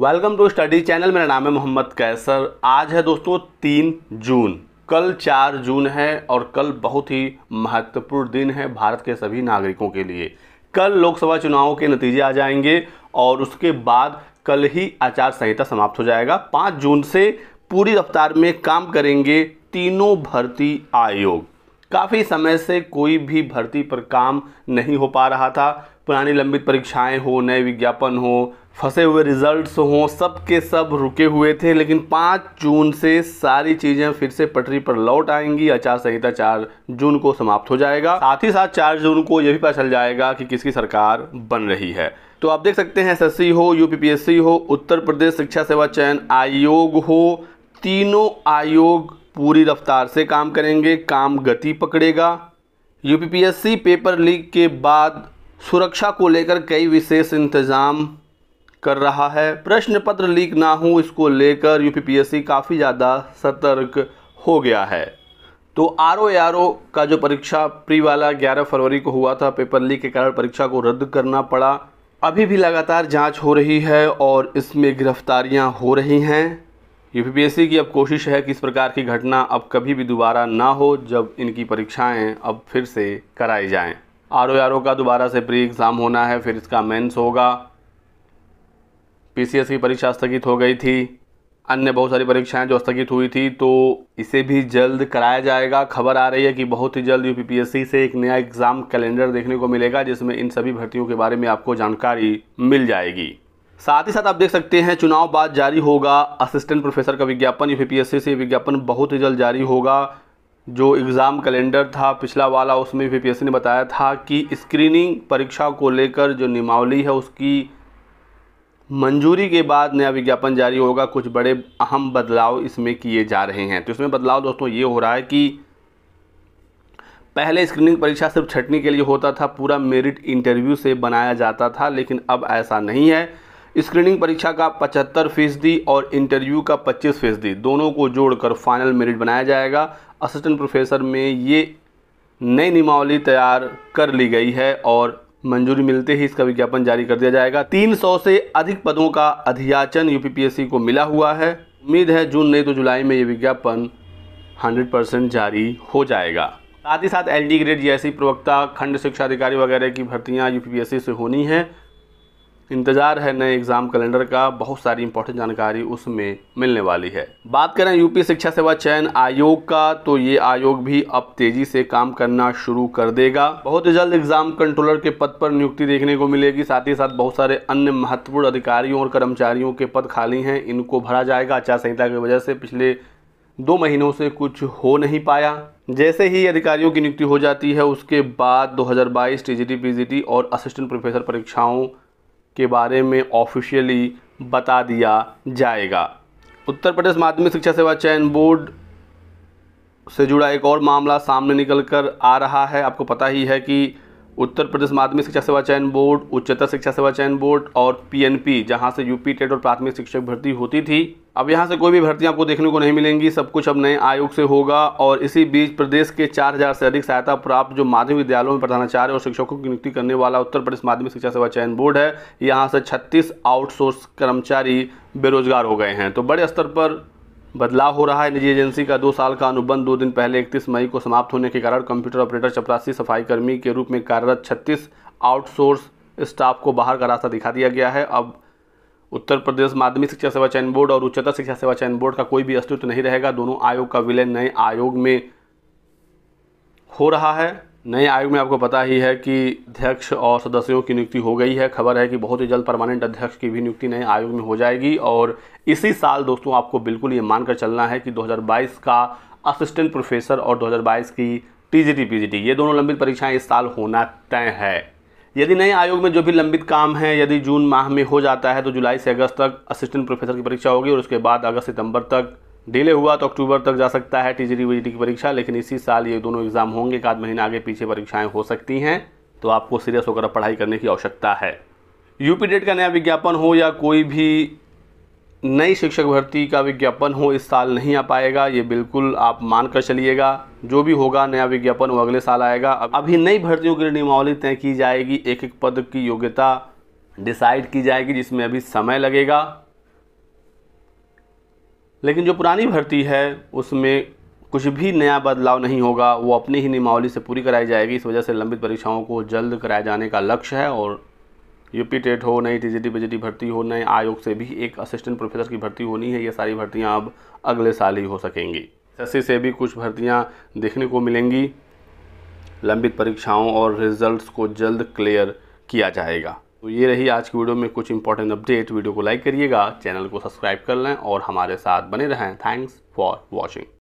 Welcome to study channel मेरा नाम है मोहम्मद कैसर आज है दोस्तों तीन जून कल चार जून है और कल बहुत ही महत्वपूर्ण दिन है भारत के सभी नागरिकों के लिए कल लोकसभा चुनाव के नतीजे आ जाएंगे और उसके बाद कल ही आचार संहिता समाप्त हो जाएगा पाँच जून से पूरी रफ्तार में काम करेंगे तीनों भर्ती आयोग काफ़ी समय से कोई भी भर्ती पर काम नहीं हो पा रहा था पुरानी लंबित परीक्षाएं हो नए विज्ञापन हो फंसे हुए रिजल्ट्स हों सब के सब रुके हुए थे लेकिन पाँच जून से सारी चीज़ें फिर से पटरी पर लौट आएंगी आचार संहिता चार जून को समाप्त हो जाएगा साथ ही साथ चार जून को यह भी पता चल जाएगा कि किसकी सरकार बन रही है तो आप देख सकते हैं एस हो यू हो उत्तर प्रदेश शिक्षा सेवा चयन आयोग हो तीनों आयोग पूरी रफ्तार से काम करेंगे काम गति पकड़ेगा यूपीपीएससी पेपर लीक के बाद सुरक्षा को लेकर कई विशेष इंतज़ाम कर रहा है प्रश्न पत्र लीक ना हो इसको लेकर यूपीपीएससी काफ़ी ज़्यादा सतर्क हो गया है तो आर ओ आर ओ का जो परीक्षा प्री वाला ग्यारह फरवरी को हुआ था पेपर लीक के कारण परीक्षा को रद्द करना पड़ा अभी भी लगातार जांच हो रही है और इसमें गिरफ्तारियां हो रही हैं यूपीपीएससी की अब कोशिश है कि इस प्रकार की घटना अब कभी भी दोबारा ना हो जब इनकी परीक्षाएं अब फिर से कराई जाएं। आर ओ आर ओ का दोबारा से प्री एग्ज़ाम होना है फिर इसका मेंस होगा पीसीएस की परीक्षा स्थगित हो गई थी अन्य बहुत सारी परीक्षाएं जो स्थगित हुई थी तो इसे भी जल्द कराया जाएगा खबर आ रही है कि बहुत ही जल्द यू से एक नया एग्ज़ाम कैलेंडर देखने को मिलेगा जिसमें इन सभी भर्तियों के बारे में आपको जानकारी मिल जाएगी साथ ही साथ आप देख सकते हैं चुनाव बाद जारी होगा असिस्टेंट प्रोफेसर का विज्ञापन यूपीपीएससी से विज्ञापन बहुत ही जल्द जारी होगा जो एग्ज़ाम कैलेंडर था पिछला वाला उसमें यूपीपीएससी ने बताया था कि स्क्रीनिंग परीक्षा को लेकर जो नियमावली है उसकी मंजूरी के बाद नया विज्ञापन जारी होगा कुछ बड़े अहम बदलाव इसमें किए जा रहे हैं तो इसमें बदलाव दोस्तों ये हो रहा है कि पहले स्क्रीनिंग परीक्षा सिर्फ छटनी के लिए होता था पूरा मेरिट इंटरव्यू से बनाया जाता था लेकिन अब ऐसा नहीं है स्क्रीनिंग परीक्षा का पचहत्तर फीसदी और इंटरव्यू का पच्चीस फीसदी दोनों को जोड़कर फाइनल मेरिट बनाया जाएगा असिस्टेंट प्रोफेसर में ये नई नियमावली तैयार कर ली गई है और मंजूरी मिलते ही इसका विज्ञापन जारी कर दिया जाएगा 300 से अधिक पदों का अधियाचन यूपीपीएससी को मिला हुआ है उम्मीद है जून नहीं तो जुलाई में ये विज्ञापन 100 परसेंट जारी हो जाएगा साथ ही साथ एल डी ग्रेड जैसी प्रवक्ता खंड शिक्षा अधिकारी वगैरह की भर्तियाँ यूपीपीएससी से होनी हैं इंतज़ार है नए एग्ज़ाम कैलेंडर का बहुत सारी इंपॉर्टेंट जानकारी उसमें मिलने वाली है बात करें यूपी शिक्षा सेवा चयन आयोग का तो ये आयोग भी अब तेज़ी से काम करना शुरू कर देगा बहुत जल्द एग्ज़ाम कंट्रोलर के पद पर नियुक्ति देखने को मिलेगी साथ ही साथ बहुत सारे अन्य महत्वपूर्ण अधिकारियों और कर्मचारियों के पद खाली हैं इनको भरा जाएगा आचार संहिता की वजह से पिछले दो महीनों से कुछ हो नहीं पाया जैसे ही अधिकारियों की नियुक्ति हो जाती है उसके बाद 2022 हज़ार पीजीटी और असिस्टेंट प्रोफेसर परीक्षाओं के बारे में ऑफिशियली बता दिया जाएगा उत्तर प्रदेश माध्यमिक शिक्षा सेवा चयन बोर्ड से जुड़ा एक और मामला सामने निकल कर आ रहा है आपको पता ही है कि उत्तर प्रदेश माध्यमिक शिक्षा सेवा चयन बोर्ड उच्चतर शिक्षा सेवा चयन बोर्ड और पीएनपी जहां से यूपी टेट और प्राथमिक शिक्षक भर्ती होती थी अब यहां से कोई भी भर्ती आपको देखने को नहीं मिलेंगी सब कुछ अब नए आयोग से होगा और इसी बीच प्रदेश के 4000 से अधिक सहायता प्राप्त जो माध्यमिक विद्यालयों में प्रधानाचार्य और शिक्षकों की नियुक्ति करने वाला उत्तर प्रदेश माध्यमिक शिक्षा सेवा चयन बोर्ड है यहाँ से छत्तीस आउटसोर्स कर्मचारी बेरोजगार हो गए हैं तो बड़े स्तर पर बदलाव हो रहा है निजी एजेंसी का दो साल का अनुबंध दो दिन पहले 31 मई को समाप्त होने के कारण कंप्यूटर ऑपरेटर चपरासी सफाईकर्मी के रूप में कार्यरत 36 आउटसोर्स स्टाफ को बाहर का रास्ता दिखा दिया गया है अब उत्तर प्रदेश माध्यमिक शिक्षा सेवा चयन बोर्ड और उच्चतर शिक्षा सेवा चयन बोर्ड का कोई भी अस्तित्व नहीं रहेगा दोनों आयोग का विलय नए आयोग में हो रहा है नए आयोग में आपको पता ही है कि अध्यक्ष और सदस्यों की नियुक्ति हो गई है खबर है कि बहुत ही जल्द परमानेंट अध्यक्ष की भी नियुक्ति नए आयोग में हो जाएगी और इसी साल दोस्तों आपको बिल्कुल ये मानकर चलना है कि 2022 का असिस्टेंट प्रोफेसर और 2022 की टीजीटी पीजीटी ये दोनों लंबित परीक्षाएं इस साल होना तय है यदि नए आयोग में जो भी लंबित काम है यदि जून माह में हो जाता है तो जुलाई से अगस्त तक असिस्टेंट प्रोफेसर की परीक्षा होगी और उसके बाद अगस्त सितंबर तक डिले हुआ तो अक्टूबर तक जा सकता है टीजीटी वीजीटी की परीक्षा लेकिन इसी साल ये दोनों एग्ज़ाम होंगे एक आध महीना आगे पीछे परीक्षाएं हो सकती हैं तो आपको सीरियस होकर पढ़ाई करने की आवश्यकता है यूपी डेट का नया विज्ञापन हो या कोई भी नई शिक्षक भर्ती का विज्ञापन हो इस साल नहीं आ पाएगा ये बिल्कुल आप मान कर चलिएगा जो भी होगा नया विज्ञापन वो अगले साल आएगा अभी नई भर्तियों के लिए नियमावली तय की जाएगी एक एक पद की योग्यता डिसाइड की जाएगी जिसमें अभी समय लगेगा लेकिन जो पुरानी भर्ती है उसमें कुछ भी नया बदलाव नहीं होगा वो अपनी ही नियमावली से पूरी कराई जाएगी इस वजह से लंबित परीक्षाओं को जल्द कराए जाने का लक्ष्य है और यूपी टेट हो नई जी टी भर्ती हो नए आयोग से भी एक असिस्टेंट प्रोफेसर की भर्ती होनी है ये सारी भर्तियाँ अब अगले साल ही हो सकेंगी एसएससी से भी कुछ भर्तियाँ देखने को मिलेंगी लंबित परीक्षाओं और रिजल्ट्स को जल्द क्लियर किया जाएगा तो ये रही आज की वीडियो में कुछ इंपॉर्टेंट अपडेट वीडियो को लाइक करिएगा चैनल को सब्सक्राइब कर लें और हमारे साथ बने रहें थैंक्स फॉर वॉचिंग